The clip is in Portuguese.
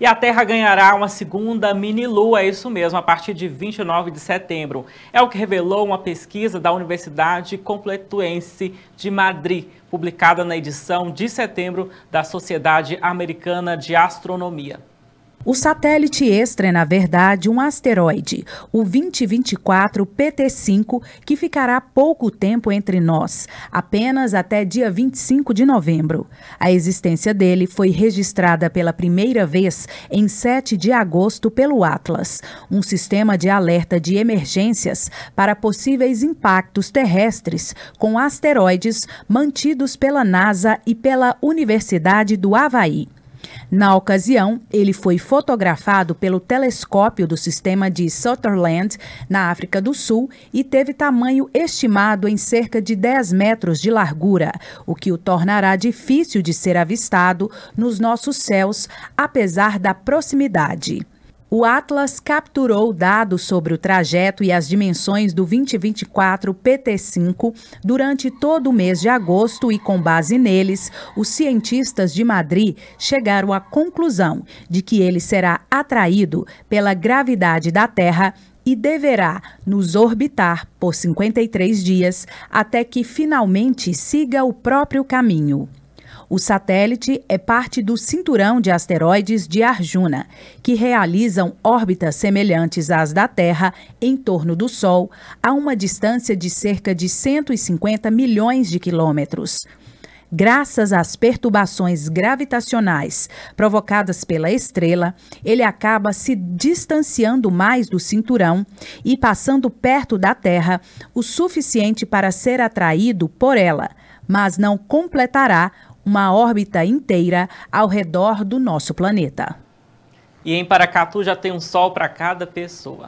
E a Terra ganhará uma segunda mini-lua, é isso mesmo, a partir de 29 de setembro. É o que revelou uma pesquisa da Universidade Complutense de Madrid, publicada na edição de setembro da Sociedade Americana de Astronomia. O satélite extra é, na verdade, um asteroide, o 2024 PT5, que ficará pouco tempo entre nós, apenas até dia 25 de novembro. A existência dele foi registrada pela primeira vez em 7 de agosto pelo Atlas, um sistema de alerta de emergências para possíveis impactos terrestres com asteroides mantidos pela NASA e pela Universidade do Havaí. Na ocasião, ele foi fotografado pelo telescópio do sistema de Sutherland, na África do Sul, e teve tamanho estimado em cerca de 10 metros de largura, o que o tornará difícil de ser avistado nos nossos céus, apesar da proximidade o Atlas capturou dados sobre o trajeto e as dimensões do 2024 PT5 durante todo o mês de agosto e, com base neles, os cientistas de Madrid chegaram à conclusão de que ele será atraído pela gravidade da Terra e deverá nos orbitar por 53 dias até que finalmente siga o próprio caminho. O satélite é parte do cinturão de asteroides de Arjuna, que realizam órbitas semelhantes às da Terra em torno do Sol, a uma distância de cerca de 150 milhões de quilômetros graças às perturbações gravitacionais provocadas pela estrela, ele acaba se distanciando mais do cinturão e passando perto da Terra o suficiente para ser atraído por ela, mas não completará uma órbita inteira ao redor do nosso planeta. E em Paracatu já tem um sol para cada pessoa.